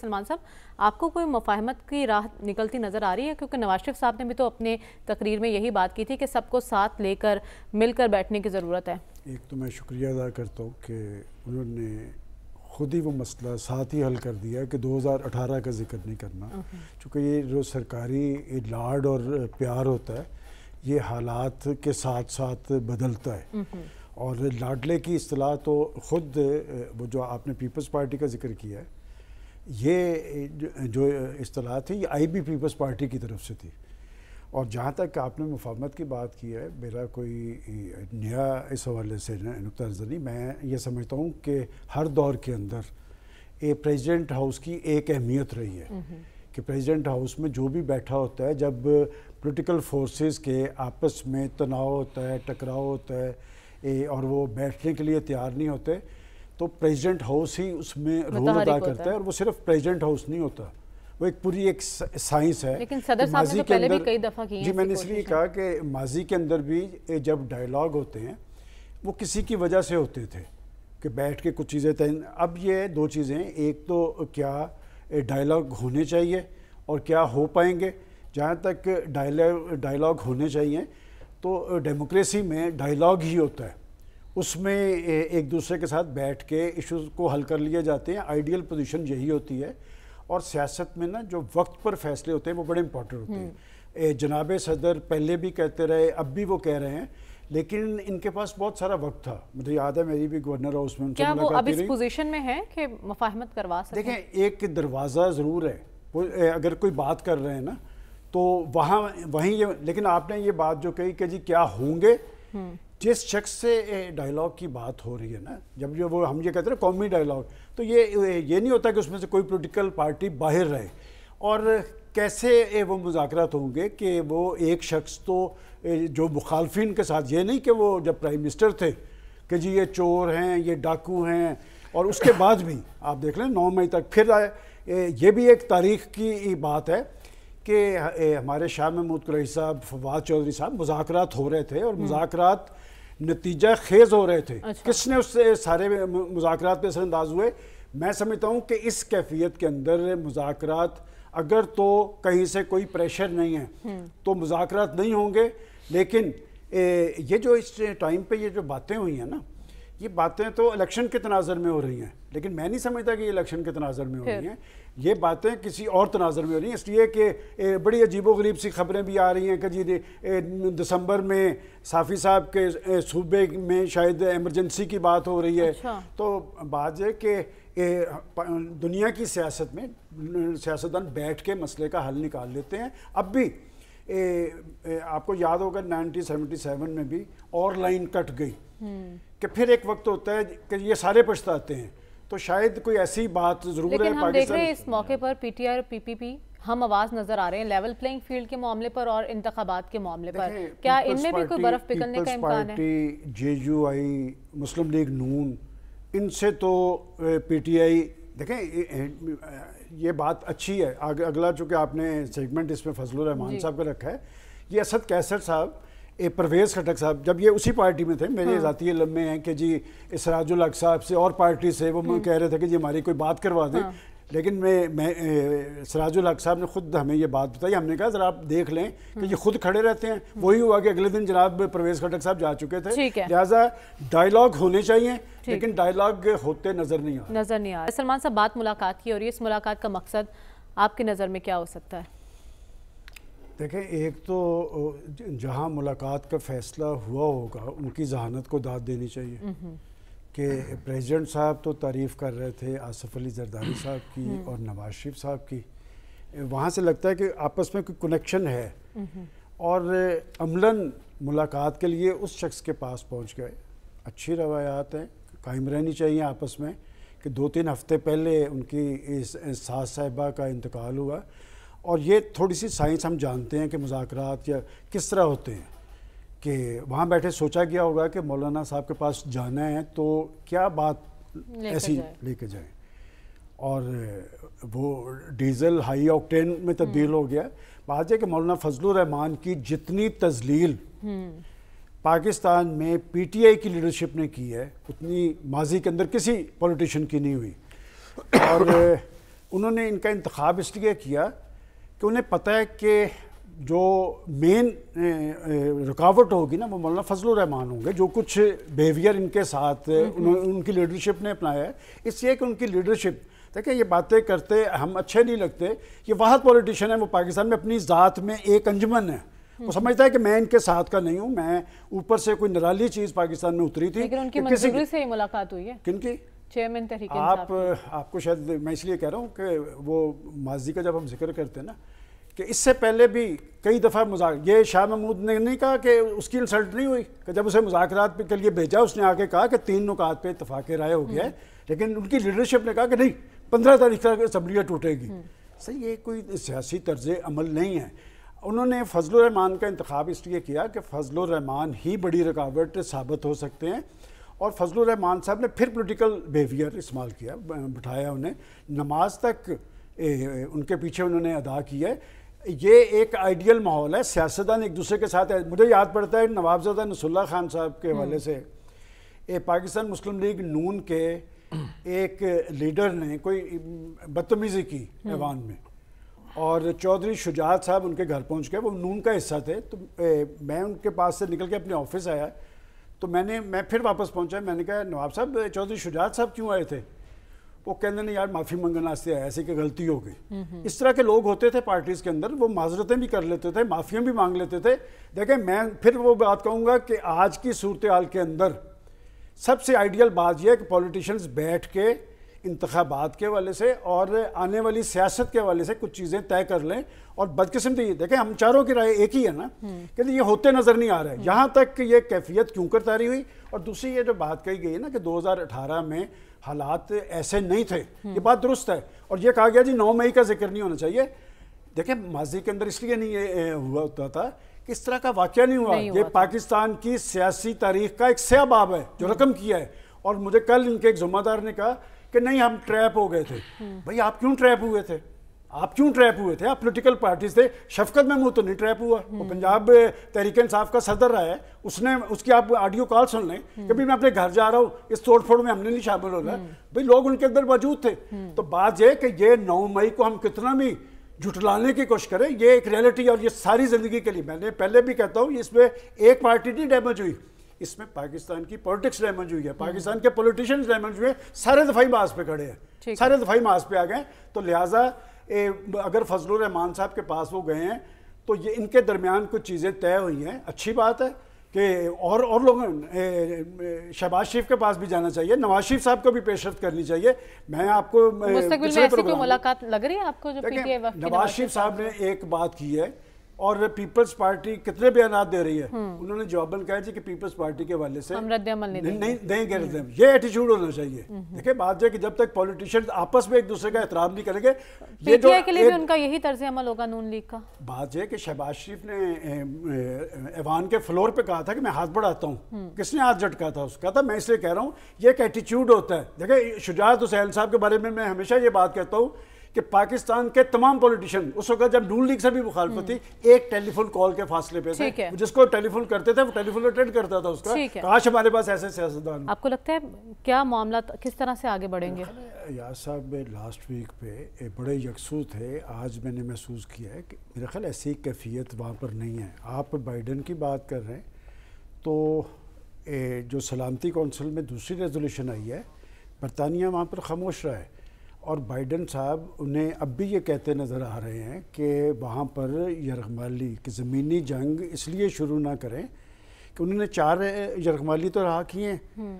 सलमान साहब आपको कोई मुफाहमत की राह निकलती नज़र आ रही है क्योंकि नवाज शरीफ साहब ने भी तो अपने तकरीर में यही बात की थी कि सबको साथ लेकर मिलकर बैठने की ज़रूरत है एक तो मैं शुक्रिया अदा करता हूँ कि उन्होंने खुद ही वो मसला साथ ही हल कर दिया कि 2018 का जिक्र नहीं करना चूँकि ये जो सरकारी लाड और प्यार होता है ये हालात के साथ साथ बदलता है और लाडले की असलाह तो ख़ुद वो जो आपने पीपल्स पार्टी का जिक्र किया है ये जो असलाह थी ये आई बी पीपल्स पार्टी की तरफ से थी और जहाँ तक आपने मुफामत की बात की है मेरा कोई नया इस हवाले से नुक़ नज़र नहीं मैं ये समझता हूँ कि हर दौर के अंदर ये प्रेसिडेंट हाउस की एक अहमियत रही है हम्म, हम्म। कि प्रेसिडेंट हाउस में जो भी बैठा होता है जब पॉलिटिकल फोर्सेस के आपस में तनाव होता है टकराव होता है ए, और वो बैठने के लिए तैयार नहीं होते तो प्रेजिडेंट हाउस ही उसमें रोल अदा करता है और वो सिर्फ प्रेजिडेंट हाउस नहीं होता वो एक पूरी एक साइंस है लेकिन सदर तो माजी तो पहले भी कई दफ़ा की जी मैंने इसलिए कहा कि माजी के अंदर भी जब डायलॉग होते हैं वो किसी की वजह से होते थे कि बैठ के कुछ चीज़ें तय अब ये दो चीज़ें एक तो क्या डायलॉग होने चाहिए और क्या हो पाएंगे जहाँ तक डायलॉग डायलॉग होने चाहिए तो डेमोक्रेसी में डायलॉग ही होता है उसमें एक दूसरे के साथ बैठ के इशूज़ को हल कर लिए जाते हैं आइडियल पोजीशन यही होती है और सियासत में ना जो वक्त पर फैसले होते हैं वो बड़े इंपॉर्टेंट होते हैं हम्म। जनाब सदर पहले भी कहते रहे अब भी वो कह रहे हैं लेकिन इनके पास बहुत सारा वक्त था मुझे याद है मेरी भी गवर्नर हाउस में क्या वो अब इस पोजीशन में है कि मुफाहमत करवा सकें देखें एक दरवाज़ा ज़रूर है वो अगर कोई बात कर रहे हैं ना तो वहाँ वहीं ये लेकिन आपने ये बात जो कही कि जी क्या होंगे हम्म। जिस शख्स से डायलॉग की बात हो रही है ना जब जो वो हम ये कहते हैं कौमी डायलॉग तो ये ये नहीं होता कि उसमें से कोई पोलिटिकल पार्टी बाहर रहे और कैसे वो मुजाकरात होंगे कि वो एक शख्स तो जो मुखालफिन के साथ ये नहीं कि वो जब प्राइम मिनिस्टर थे कि जी ये चोर हैं ये डाकू हैं और उसके बाद भी आप देख लें नौ मई तक फिर आए ये भी एक तारीख की बात है कि हमारे शाह महमूद कुरैश साहब फवाद चौधरी साहब मुजाकरात हो रहे थे और मुजाकरात नतीजा खेज हो रहे थे अच्छा। किसने उससे सारे मुजाकर असरअंदाज हुए मैं समझता हूँ कि इस कैफियत के अंदर मुजाकर अगर तो कहीं से कोई प्रेशर नहीं है हम्म। तो मुजाकर नहीं होंगे लेकिन ए, ये जो इस टाइम पे ये जो बातें हुई हैं ना ये बातें तो इलेक्शन के तनाजर में हो रही हैं लेकिन मैं नहीं समझता कि ये इलेक्शन के तनाजर में हो रही हैं ये बातें किसी और तनाजर में हो रही हैं इसलिए कि बड़ी अजीबो गरीब सी खबरें भी आ रही हैं कि जी दिसंबर में साफ़ी साहब के सूबे में शायद एमरजेंसी की बात हो रही है अच्छा। तो बात यह कि दुनिया की सियासत में सियासतदान बैठ के मसले का हल निकाल लेते हैं अब भी ए, ए, आपको याद होगा सेवन में भी और लाइन कट गई हम्म। कि फिर एक वक्त होता है कि ये सारे पछताते हैं तो शायद कोई ऐसी बात जरूर लेकिन है हम देख रहे हैं इस मौके पर पीटीआर पीपीपी हम आवाज नजर आ रहे हैं लेवल प्लेइंग फील्ड के मामले पर और इंतबात के मामले पर क्या इनमें भी कोई बर्फ पिघलने का इम्कान है यू आई मुस्लिम लीग नून इनसे तो पीटीआई देखें ये बात अच्छी है अगला चूंकि आपने सेगमेंट इसमें फजल रहमान साहब का रखा है ये असद कैसर साहब ए परवेज़ खटक साहब जब ये उसी पार्टी में थे मेरे हाँ। ज़ाती लम्बे हैं कि जी इसराजुल हक साहब से और पार्टी से वो हम्म। कह रहे थे कि जी हमारी कोई बात करवा दें हाँ। लेकिन मैं मैं सराजुल हक साहब ने ख़ुद हमें ये बात बताई हमने कहा ज़रा आप देख लें कि ये हाँ। खुद खड़े रहते हैं हाँ। वही हुआ कि अगले दिन जनाब परवेज़ खटक साहब जा चुके थे लिहाजा डायलॉग होने चाहिए लेकिन डायलॉग होते नज़र नहीं आ नज़र नहीं आ रहा सलमान साहब बात मुलाकात की और इस मुलाकात का मकसद आपकी नज़र में क्या हो सकता है देखें एक तो जहाँ मुलाकात का फैसला हुआ होगा उनकी जहानत को दाद देनी चाहिए कि प्रेसिडेंट साहब तो तारीफ़ कर रहे थे आसफ़ अली जरदारी साहब की हम्म। और नवाज शरीफ साहब की वहाँ से लगता है कि आपस में कोई कनेक्शन है और अमलन मुलाकात के लिए उस शख्स के पास पहुँच गए अच्छी रवायात हैं कायम रहनी चाहिए आपस में कि दो तीन हफ्ते पहले उनकी इस सास साहिबा का इंतकाल हुआ और ये थोड़ी सी साइंस हम जानते हैं कि मुजात या किस तरह होते हैं कि वहाँ बैठे सोचा गया होगा कि मौलाना साहब के पास जाना है तो क्या बात ऐसी लेके जाए और वो डीज़ल हाई ऑक्टेन में तब्दील हो गया बात है कि मौलाना फजल रहमान की जितनी तजलील पाकिस्तान में पीटीआई की लीडरशिप ने की है उतनी माजी के अंदर किसी पॉलिटिशियन की नहीं हुई और उन्होंने इनका इंतखब इसलिए किया कि उन्हें पता है कि जो मेन रुकावट होगी ना वो मौलाना फजल रहमान होंगे जो कुछ बिहेवियर इनके साथ हम्म, हम्म। उन, उनकी लीडरशिप ने अपनाया है इसलिए कि उनकी लीडरशिप देखिए ये बातें करते हम अच्छे नहीं लगते ये वाहत पॉलिटिशियन है वो पाकिस्तान में अपनी ज़ात में एक अंजमन है वो हम्म। समझता है कि मैं इनके साथ का नहीं हूँ मैं ऊपर से कोई निराली चीज़ पाकिस्तान में उतरी थी लेकिन उनकी किसी से ही मुलाकात हुई है किनकी चेयरमैन तहरीक आप uh, आपको शायद मैं इसलिए कह रहा हूँ कि वो माजी का जब हम जिक्र करते हैं ना कि इससे पहले भी कई दफ़ा मजाक ये शाह महमूद ने नहीं कहा कि उसकी इंसल्ट नहीं हुई कि जब उसे मुजाकर के लिए भेजा उसने आके कहा कि तीन नुकात पे इतफाक़ राय हो गया है हम्म। लेकिन उनकी लीडरशिप ने कहा कि नहीं पंद्रह तारीख तक असम्बलियाँ टूटेगी हम्म। सर ये कोई सियासी तर्ज अमल नहीं है उन्होंने फजल रहमान का इंतबाब इसलिए किया कि फजल रहमान ही बड़ी रुकावट साबित हो सकते हैं और फजलान साहब ने फिर पोलिटिकल बिहेवियर इस्तेमाल किया बिठाया उन्हें नमाज तक ए, उनके पीछे उन्होंने अदा किया है ये एक आइडियल माहौल है सियासतदान एक दूसरे के साथ है मुझे याद पड़ता है नवाबजादा नसुल्ला खान साहब के हवाले से ए, पाकिस्तान मुस्लिम लीग नून के एक लीडर ने कोई बदतमीज़ी की ऐवान में और चौधरी शुजात साहब उनके घर पहुंच गए वो नून का हिस्सा थे तो ए, मैं उनके पास से निकल के अपने ऑफिस आया तो मैंने मैं फिर वापस पहुंचा मैंने कहा नवाब साहब चौधरी शुजात साहब क्यों आए थे वो कहते नहीं यार माफ़ी मंगने वास्ते आया ऐसे कि गलती हो गई इस तरह के लोग होते थे पार्टीज़ के अंदर वो माजरतें भी कर लेते थे माफ़ियाँ भी मांग लेते थे देखें मैं फिर वो बात कहूँगा कि आज की सूरत हाल के अंदर सबसे आइडियल बात यह है कि पॉलिटिशियंस बैठ के इंतबात के वाले से और आने वाली सियासत के वाले से कुछ चीज़ें तय कर लें और बदकिस्मती ये देखें हम चारों की राय एक ही है ना कि ये होते नज़र नहीं आ रहे यहाँ तक कि ये कैफियत क्यों करतारी हुई और दूसरी ये जो बात कही गई है ना कि 2018 में हालात ऐसे नहीं थे हम्म। ये बात दुरुस्त है और ये कहा गया जी नौ मई का जिक्र नहीं होना चाहिए देखें माजी के अंदर इसलिए नहीं ये हुआ होता था कि इस तरह का वाक्य नहीं हुआ ये पाकिस्तान की सियासी तारीख का एक सयाबाब है जो रकम किया है और मुझे कल इनके एक जुम्मेदार ने कहा कि नहीं हम ट्रैप हो गए थे भाई आप क्यों ट्रैप हुए थे आप क्यों ट्रैप हुए थे आप पोलिटिकल पार्टीज थे शफकत महमूद तो नहीं ट्रैप हुआ वो हम्म। पंजाब तहरीक इंसाफ का सदर रहा है उसने उसकी आप ऑडियो कॉल सुन लें हम्म। कि भाई मैं अपने घर जा रहा हूँ इस तोड़फोड़ में हमने नहीं शामिल होना हम्म। भाई लोग उनके अंदर मौजूद थे तो बात यह कि ये नौ मई को हम कितना भी जुटलाने की कोशिश करें ये एक रियलिटी और ये सारी ज़िंदगी के लिए मैंने पहले भी कहता हूँ इसमें एक पार्टी नहीं डैमेज हुई इसमें पाकिस्तान की पॉलिटिक्स डायमंड हुई है पाकिस्तान के पॉलिटिशियंस डायमंड हुए सारे दफाई मास पे खड़े हैं सारे दफाई मास पे आ गए तो लिहाजा अगर फजल रहमान साहब के पास वो गए हैं तो ये इनके दरमियान कुछ चीज़ें तय हुई हैं अच्छी बात है कि और और लोगों शहबाज शरीफ के पास भी जाना चाहिए नवाज शरीफ साहब को भी पेशरफ करनी चाहिए मैं आपको मुलाकात लग रही है आपको नवाज शरीफ साहब ने एक बात की है और पीपल्स पार्टी कितने बयान दे रही है उन्होंने जवाब कहा जी कि पीपल्स पार्टी के वाले से नहीं, देंगे हम्म। ये एटीट्यूड होना चाहिए हम्म, हम्म। देखिए बात यह कि जब तक पॉलिटिशियंस आपस में एक दूसरे का एहतराम नहीं करेंगे ये जो के लिए भी उनका यही तर्ज अमल होगा नून लीग का बात यह कि शहबाज शरीफ ने ऐवान के फ्लोर पे कहा था कि मैं हाथ बढ़ाता हूँ किसने हाथ झटका था उसका था मैं इसलिए कह रहा हूँ ये एक एटीट्यूड होता है देखिए शुजात हुसैन साहब के बारे में मैं हमेशा ये बात कहता हूँ कि पाकिस्तान के तमाम पॉलिटिशियन उस वक्त जब नून लीग से भी मुखालफत थी हम्म। एक टेलीफोन कॉल के फासले पे थे जिसको टेलीफोन करते थे वो टेलीफोन अटेंड करता था उसका काश हमारे पास ऐसे सियासतदान आपको लगता है क्या मामला किस तरह से आगे बढ़ेंगे यार साहब लास्ट वीक पे बड़े यकसू थे आज मैंने महसूस किया है कि मेरा ख्याल ऐसी कैफियत वहाँ पर नहीं है आप बाइडन की बात कर रहे हैं तो जो सलामती कौंसिल में दूसरी रेजोल्यूशन आई है बरतानिया वहाँ पर खामोश रहा है और बाइडन साहब उन्हें अब भी ये कहते नज़र आ रहे हैं कि वहाँ पर यरगमाली की ज़मीनी जंग इसलिए शुरू ना करें कि उन्होंने चार यरगमाली तो रहा किए हैं हम्म।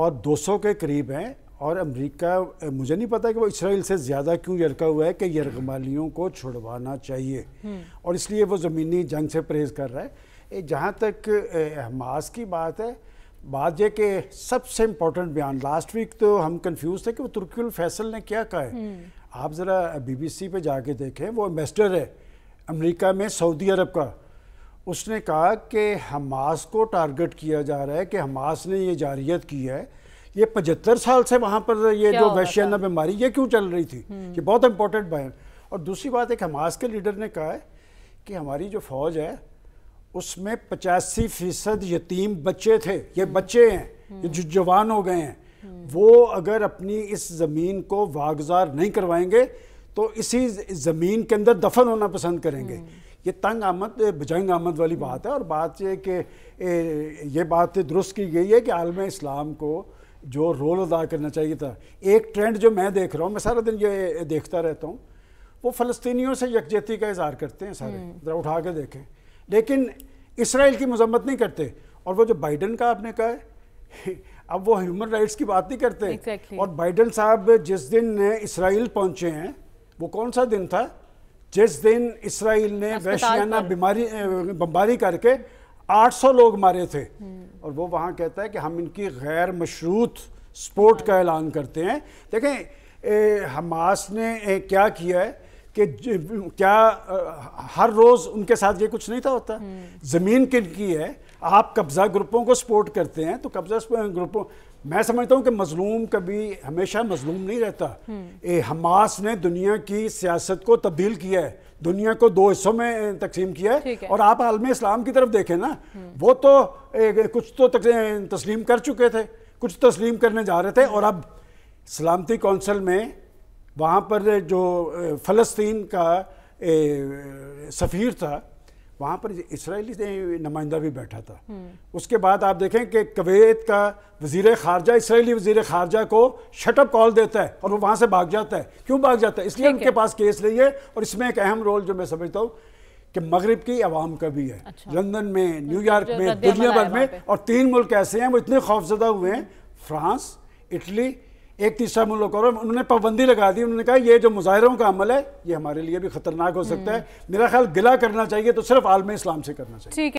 और 200 के करीब हैं और अमेरिका मुझे नहीं पता कि वो इसराइल से ज़्यादा क्यों यरका हुआ है कि यरगमालियों को छुड़वाना चाहिए हम्म। और इसलिए वो ज़मीनी जंग से परहेज़ कर रहा है जहाँ तक हमास की बात है बात यह कि सबसे इम्पोर्टेंट बयान लास्ट वीक तो हम कंफ्यूज थे कि वो तुर्की फैसल ने क्या कहा है हम्म। आप ज़रा बीबीसी पे जाके देखें वो एम्बेसडर है अमेरिका में सऊदी अरब का उसने कहा कि हमास को टारगेट किया जा रहा है कि हमास ने ये जारियत की है ये पचहत्तर साल से वहाँ पर ये जो वैश्याना बीमारी ये क्यों चल रही थी हम्म। ये बहुत इम्पोर्टेंट बयान और दूसरी बात एक हमास के लीडर ने कहा है कि हमारी जो फौज है उसमें पचासी फीसद यतीम बच्चे थे ये बच्चे हैं जो जवान हो गए हैं वो अगर अपनी इस ज़मीन को वागजार नहीं करवाएंगे तो इसी ज़मीन के अंदर दफन होना पसंद करेंगे हम्म। ये तंग आमद बजंग आमद वाली बात है और बात ये कि ये बात दुरुस्त की गई है कि आलम इस्लाम को जो रोल अदा करना चाहिए था एक ट्रेंड जो मैं देख रहा हूँ मैं सारा दिन ये देखता रहता हूँ वो फ़लस्तियों से यकजहती का इजहार करते हैं सारे हम्म। ज़रा उठा के देखें लेकिन इसराइल की मजम्मत नहीं करते और वो जो बाइडन का आपने कहा है अब वो ह्यूमन राइट्स की बात नहीं करते exactly. और बाइडन साहब जिस दिन इसराइल पहुंचे हैं वो कौन सा दिन था जिस दिन इसराइल ने वैश्याना बीमारी बम्बारी करके 800 लोग मारे थे हम्म। और वो वहाँ कहता है कि हम इनकी गैर मशरूत स्पोर्ट का ऐलान करते हैं देखें ए, हमास ने ए, क्या किया है कि क्या हर रोज़ उनके साथ ये कुछ नहीं था होता हम्म। ज़मीन किन की है आप कब्ज़ा ग्रुपों को सपोर्ट करते हैं तो कब्ज़ा ग्रुपों मैं समझता हूँ कि मजलूम कभी हमेशा मजलूम नहीं रहता हम्म। ए, हमास ने दुनिया की सियासत को तब्दील किया है दुनिया को दो हिस्सों में तकसीम किया है, है। और आप आलम इस्लाम की तरफ देखें ना हम्म। वो तो ए, कुछ तो तस्लीम कर चुके थे कुछ तस्लीम करने जा रहे थे और अब सलामती कौंसिल में वहाँ पर जो फ़लस्तीन का सफ़ीर था वहाँ पर इसराइली नुमाइंदा भी बैठा था हम्म। उसके बाद आप देखें कि कवैत का वजीर खारजा इसराइली वजीर खारजा को शटअप कॉल देता है और वो वहाँ से भाग जाता है क्यों भाग जाता है इसलिए उनके पास केस नहीं है और इसमें एक अहम रोल जो मैं समझता हूँ कि मगरब की आवाम का भी है अच्छा। लंदन में तो न्यूयॉर्क में दुनिया भर में और तीन मुल्क ऐसे हैं वो इतने खौफजदा हुए हैं फ्रांस इटली एक तीसरा मुल्क और उन्होंने पाबंदी लगा दी उन्होंने कहा ये जो मुजाहरों का अमल है ये हमारे लिए भी खतरनाक हो सकता है हम्म। मेरा ख्याल गिला करना चाहिए तो सिर्फ आलम इस्लाम से करना चाहिए